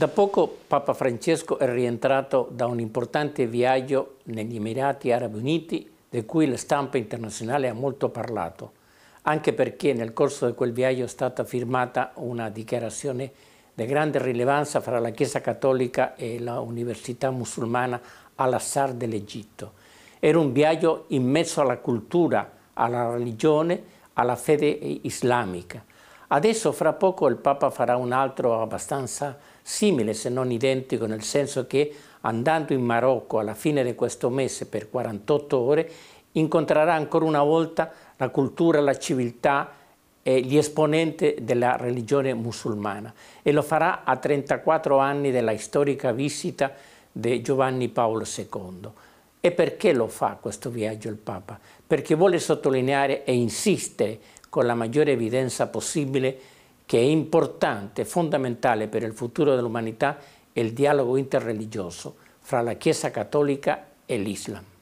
Da poco Papa Francesco è rientrato da un importante viaggio negli Emirati Arabi Uniti, di cui la stampa internazionale ha molto parlato, anche perché nel corso di quel viaggio è stata firmata una dichiarazione di grande rilevanza fra la Chiesa Cattolica e la Università Musulmana Al-Assar dell'Egitto. Era un viaggio in mezzo alla cultura, alla religione, alla fede islamica. Adesso fra poco il Papa farà un altro abbastanza simile, se non identico, nel senso che andando in Marocco alla fine di questo mese per 48 ore incontrerà ancora una volta la cultura, la civiltà e gli esponenti della religione musulmana e lo farà a 34 anni della storica visita di Giovanni Paolo II. E perché lo fa questo viaggio il Papa? Perché vuole sottolineare e insistere con la mayor evidencia posible, que es importante, fundamental para el futuro de la humanidad, el diálogo interreligioso fra la Chiesa Católica el Islam.